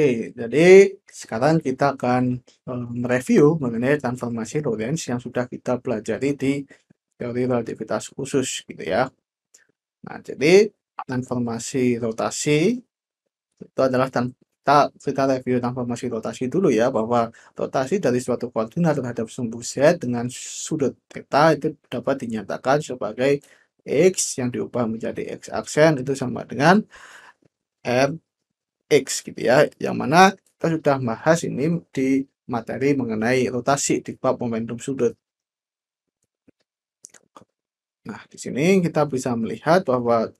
Oke, jadi sekarang kita akan mereview mengenai transformasi Lorentz yang sudah kita pelajari di teori relativitas khusus gitu ya. Nah, jadi transformasi rotasi itu adalah kita, kita review transformasi rotasi dulu ya bahwa rotasi dari suatu koordinat terhadap sumbu Z dengan sudut theta itu dapat dinyatakan sebagai X yang diubah menjadi X aksen itu sama dengan R X gitu ya. Yang mana kita sudah bahas ini di materi mengenai rotasi di bab momentum sudut. Nah, di sini kita bisa melihat bahwa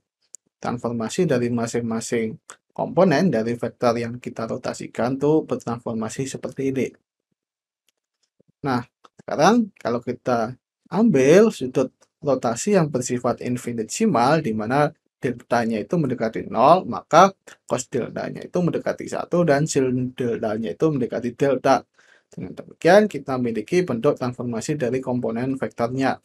transformasi dari masing-masing komponen dari vektor yang kita rotasikan tuh bertransformasi seperti ini. Nah, sekarang kalau kita ambil sudut rotasi yang bersifat infinitesimal, di mana deltanya itu mendekati nol maka cos deltanya itu mendekati satu dan sin deltanya itu mendekati delta. Dengan demikian, kita memiliki bentuk transformasi dari komponen vektornya.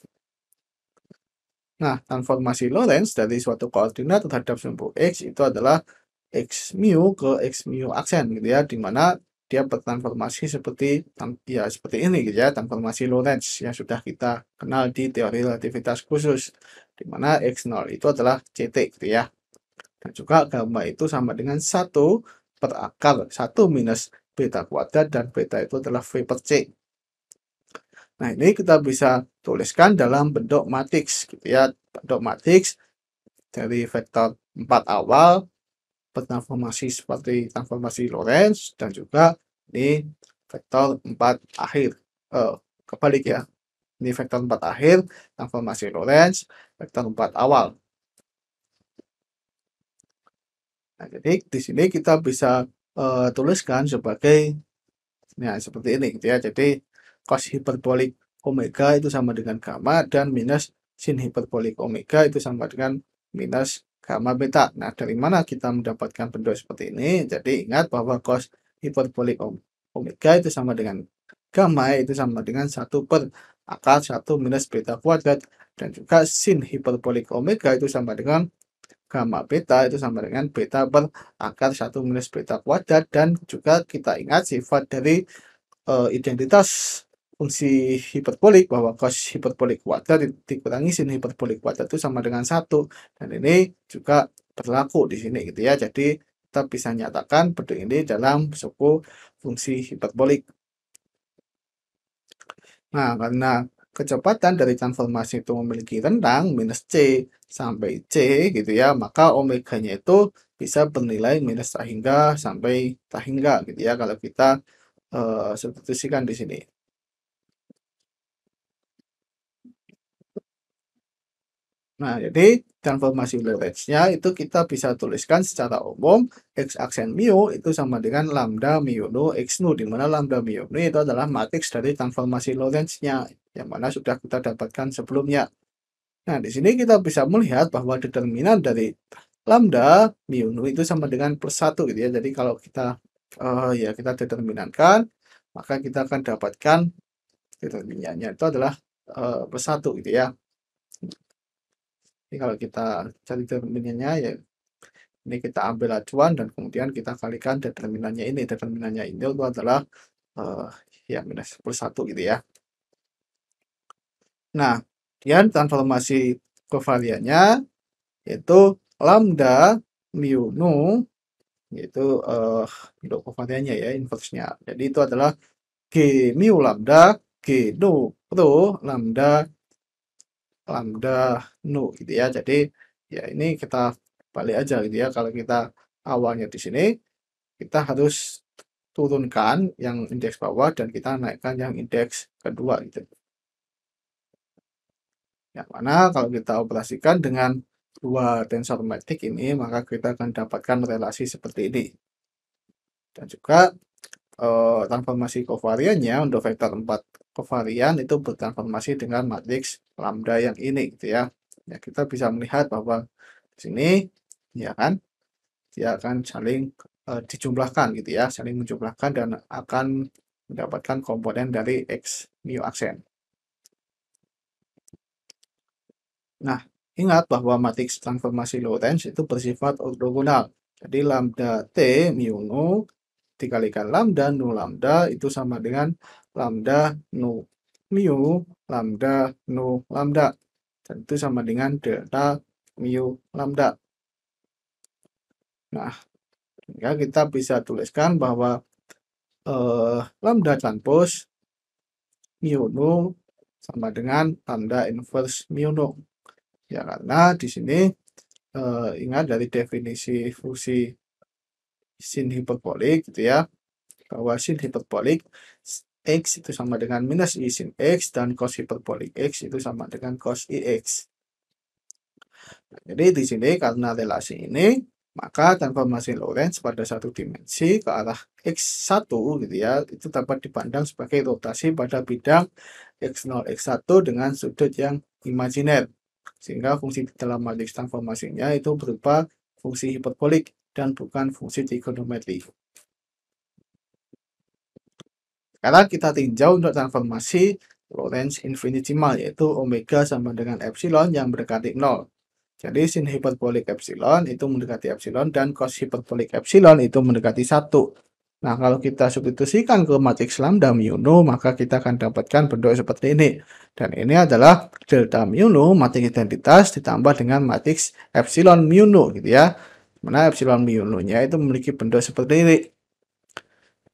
Nah, transformasi Lorentz dari suatu koordinat terhadap sumbu X itu adalah X mu ke X mu aksen gitu ya, dimana dia bertransformasi seperti ya seperti ini gitu ya transformasi Lorentz yang sudah kita kenal di teori relativitas khusus di mana x0 itu adalah ct gitu ya dan juga gamma itu sama dengan satu per akar satu minus beta kuadrat dan beta itu adalah v per c nah ini kita bisa tuliskan dalam bentuk matriks gitu ya bentuk matriks dari vektor 4 awal transformasi seperti transformasi Lorentz dan juga ini vektor 4 akhir. uh, kebalik ya. Ini vektor 4 akhir, transformasi Lorentz, vektor 4 awal. Nah, jadi di sini kita bisa uh, tuliskan sebagai ya, seperti ini gitu ya. Jadi cos hiperbolik omega itu sama dengan gamma dan minus sin hiperbolik omega itu sama dengan minus gamma beta. Nah, dari mana kita mendapatkan bentuk seperti ini? Jadi ingat bahwa cos hiperbolik omega itu sama dengan gamma itu sama dengan 1 per akar 1 minus beta kuadrat dan juga sin hiperbolik omega itu sama dengan gamma beta itu sama dengan beta per akar 1 minus beta kuadrat dan juga kita ingat sifat dari uh, identitas fungsi hiperbolik bahwa cos hiperbolik kuadrat dikurangi sin hiperbolik kuadrat itu sama dengan satu dan ini juga berlaku di sini gitu ya jadi kita bisa nyatakan bentuk ini dalam suku fungsi hiperbolik nah karena kecepatan dari transformasi itu memiliki rentang minus C sampai C gitu ya maka omega nya itu bisa bernilai minus tak hingga sampai tak hingga gitu ya kalau kita uh, substitusikan di sini Nah, iya. jadi transformasi Lorentz-nya itu kita bisa tuliskan secara umum x aksen mu itu sama dengan lambda mu nu x nu di mana lambda mu nu itu adalah matriks dari transformasi Lorentz-nya yang mana sudah kita dapatkan sebelumnya. Nah, di sini kita bisa melihat bahwa determinan dari lambda mu nu itu sama dengan plus satu gitu ya. Jadi kalau kita uh, ya kita determinankan maka kita akan dapatkan determinannya itu adalah uh, plus satu gitu ya. Ini kalau kita cari determinannya ya ini kita ambil acuan dan kemudian kita kalikan determinannya ini. Determinannya ini itu adalah uh, ya minus plus 1 gitu ya. Nah, kemudian transformasi kovariannya itu lambda mu nu yaitu uh, eh, untuk kovariannya ya inversnya. Jadi itu adalah G mu lambda G nu pro lambda lambda hmm. nu gitu ya. Jadi ya ini kita balik aja gitu ya. Kalau kita awalnya di sini kita harus turunkan yang indeks bawah dan kita naikkan yang indeks kedua gitu. Yang mana kalau kita operasikan dengan dua tensor matik ini maka kita akan dapatkan relasi seperti ini. Dan juga eh, transformasi kovariannya untuk vektor 4 Kovarian itu bertransformasi dengan matriks lambda yang ini gitu ya. Ya kita bisa melihat bahwa di sini ya kan dia akan saling e, dijumlahkan gitu ya, saling menjumlahkan dan akan mendapatkan komponen dari x mu aksen. Nah, ingat bahwa matriks transformasi Lorentz itu bersifat ortogonal. Jadi lambda t mu nu dikalikan lambda nu lambda itu sama dengan lambda, nu. Mu, lambda, nu, lambda. tentu sama dengan delta, mu, lambda. Nah, ya kita bisa tuliskan bahwa eh, lambda transpose mu nu sama dengan lambda inverse mu nu. Ya, karena di sini eh, ingat dari definisi fungsi sin hiperbolik gitu ya bahwa sin hiperbolik X itu sama dengan minus I sin X dan cos hiperbolik X itu sama dengan cos IX. Nah, jadi di sini karena relasi ini, maka transformasi Lorentz pada satu dimensi ke arah X1 gitu ya, itu dapat dipandang sebagai rotasi pada bidang X0, X1 dengan sudut yang imajiner. Sehingga fungsi di dalam matriks transformasinya itu berupa fungsi hiperbolik dan bukan fungsi trigonometri. Sekarang kita tinjau untuk transformasi Lorentz infinitesimal yaitu omega sama dengan epsilon yang mendekati nol Jadi sin hiperbolik epsilon itu mendekati epsilon dan cos hiperbolik epsilon itu mendekati satu Nah, kalau kita substitusikan ke matriks lambda mu nu maka kita akan dapatkan bentuk seperti ini. Dan ini adalah delta mu nu matriks identitas ditambah dengan matriks epsilon mu nu gitu ya. Mana epsilon mu nu nya itu memiliki bentuk seperti ini.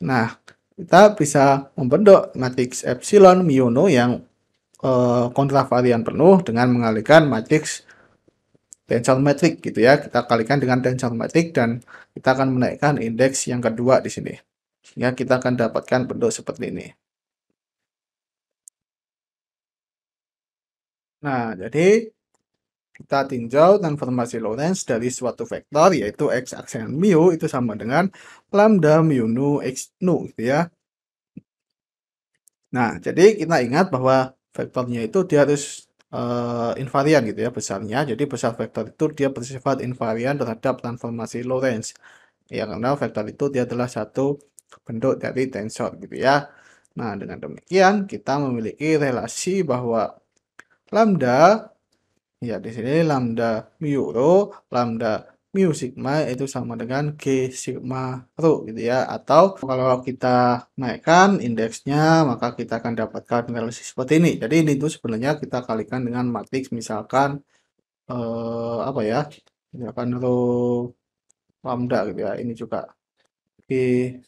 Nah, kita bisa membentuk matriks epsilon mu nu yang kontra eh, kontravarian penuh dengan mengalihkan matriks tensor metrik gitu ya. Kita kalikan dengan tensor metrik dan kita akan menaikkan indeks yang kedua di sini. Sehingga kita akan dapatkan bentuk seperti ini. Nah, jadi kita tinjau transformasi Lorentz dari suatu vektor yaitu x aksen mu itu sama dengan lambda mu nu x nu gitu ya. Nah, jadi kita ingat bahwa vektornya itu dia harus uh, invarian gitu ya besarnya. Jadi besar vektor itu dia bersifat invarian terhadap transformasi Lorentz. Ya karena vektor itu dia adalah satu bentuk dari tensor gitu ya. Nah, dengan demikian kita memiliki relasi bahwa lambda Ya, di sini lambda mu rho, lambda mu sigma itu sama dengan G sigma rho gitu ya. Atau kalau kita naikkan indeksnya, maka kita akan dapatkan relasi seperti ini. Jadi ini tuh sebenarnya kita kalikan dengan matriks misalkan eh, apa ya, misalkan rho lambda gitu ya. Ini juga G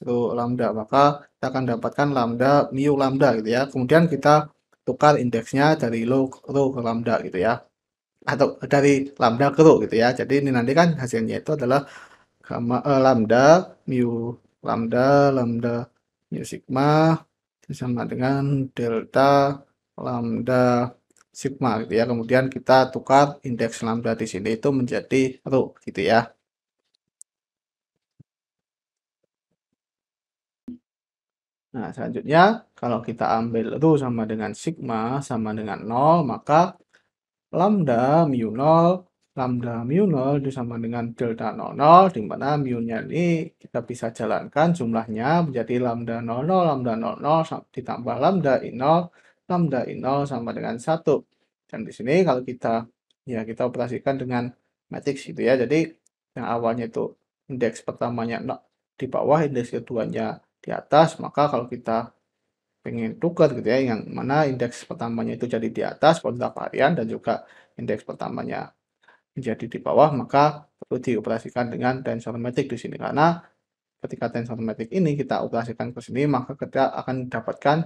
rho lambda, maka kita akan dapatkan lambda mu lambda gitu ya. Kemudian kita tukar indeksnya dari log rho ke lambda gitu ya atau dari lambda ke rho gitu ya. Jadi ini nanti kan hasilnya itu adalah gamma, uh, lambda mu lambda lambda mu sigma sama dengan delta lambda sigma gitu ya. Kemudian kita tukar indeks lambda di sini itu menjadi rho gitu ya. Nah, selanjutnya kalau kita ambil rho sama dengan sigma sama dengan 0, maka lambda mu 0 lambda mu 0 itu sama dengan delta 00 di mana mu-nya ini kita bisa jalankan jumlahnya menjadi lambda 00 lambda 00 ditambah lambda i0 lambda i0 sama dengan 1 dan di sini kalau kita ya kita operasikan dengan matrix gitu ya jadi yang awalnya itu indeks pertamanya di bawah indeks keduanya di atas maka kalau kita pengen tukar gitu ya yang mana indeks pertamanya itu jadi di atas pada harian dan juga indeks pertamanya menjadi di bawah maka perlu dioperasikan dengan tensor metric di sini karena ketika tensor metric ini kita operasikan ke sini maka kita akan dapatkan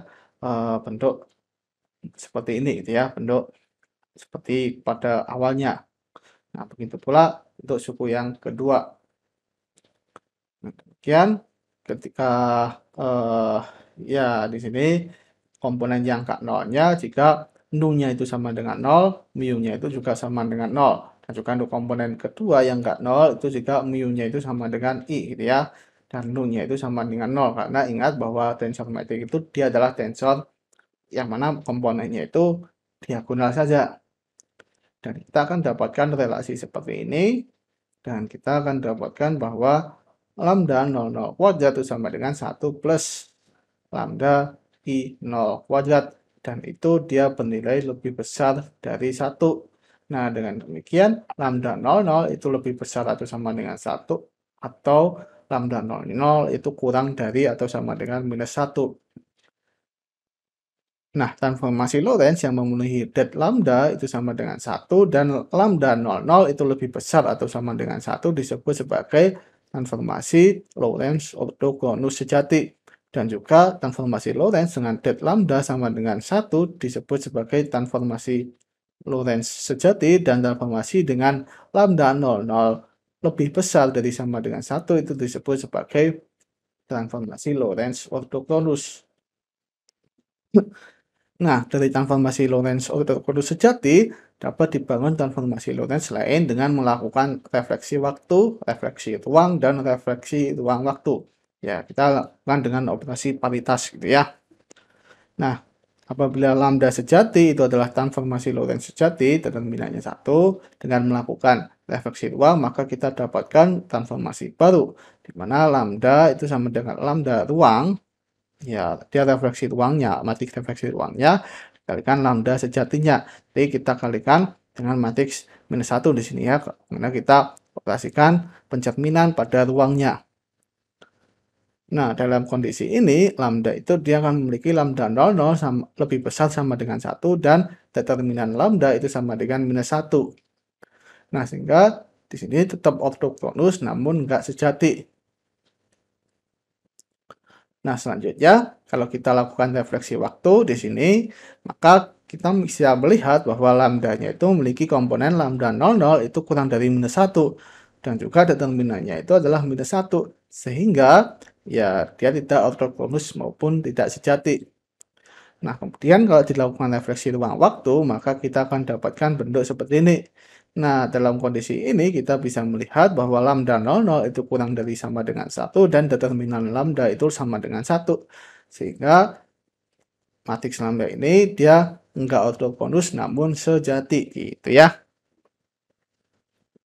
uh, eh, bentuk seperti ini gitu ya bentuk seperti pada awalnya nah begitu pula untuk suku yang kedua nah, demikian ketika uh, Ya, di sini komponen yang jangka nolnya jika nunya itu sama dengan nol, mu-nya itu juga sama dengan nol. Dan juga untuk komponen kedua yang nggak nol itu jika mu-nya itu sama dengan i gitu ya. Dan nunya itu sama dengan nol karena ingat bahwa tensor metrik itu dia adalah tensor yang mana komponennya itu diagonal saja. Dan kita akan dapatkan relasi seperti ini dan kita akan dapatkan bahwa lambda 00 kuadrat itu sama dengan 1 plus lambda I0 kuadrat dan itu dia bernilai lebih besar dari satu. Nah, dengan demikian lambda 00 itu lebih besar atau sama dengan satu atau lambda 00 itu kurang dari atau sama dengan minus satu. Nah, transformasi Lorentz yang memenuhi det lambda itu sama dengan satu dan lambda 00 itu lebih besar atau sama dengan satu disebut sebagai transformasi Lorentz ortogonus sejati. Dan juga transformasi Lorentz dengan det lambda sama dengan 1 disebut sebagai transformasi Lorentz sejati dan transformasi dengan lambda 0, 0 lebih besar dari sama dengan 1 itu disebut sebagai transformasi Lorentz orthochronus. Nah, dari transformasi Lorentz orthochronus sejati dapat dibangun transformasi Lorentz lain dengan melakukan refleksi waktu, refleksi ruang, dan refleksi ruang waktu ya kita lakukan dengan operasi paritas gitu ya nah apabila lambda sejati itu adalah transformasi Lorentz sejati determinannya satu dengan melakukan refleksi ruang maka kita dapatkan transformasi baru di mana lambda itu sama dengan lambda ruang ya dia refleksi ruangnya matriks refleksi ruangnya kalikan lambda sejatinya jadi kita kalikan dengan matriks minus satu di sini ya karena kita operasikan pencerminan pada ruangnya Nah, dalam kondisi ini, lambda itu dia akan memiliki lambda 00 sama, lebih besar sama dengan 1 dan determinan lambda itu sama dengan minus 1. Nah, sehingga di sini tetap ortokronus namun nggak sejati. Nah, selanjutnya, kalau kita lakukan refleksi waktu di sini, maka kita bisa melihat bahwa lambdanya itu memiliki komponen lambda 00 itu kurang dari minus 1 dan juga determinannya itu adalah minus 1 sehingga ya dia tidak ortogonus maupun tidak sejati. Nah, kemudian kalau dilakukan refleksi ruang waktu, maka kita akan dapatkan bentuk seperti ini. Nah, dalam kondisi ini kita bisa melihat bahwa lambda 00 itu kurang dari sama dengan 1 dan determinan lambda itu sama dengan 1. Sehingga matriks lambda ini dia enggak ortogonus namun sejati gitu ya.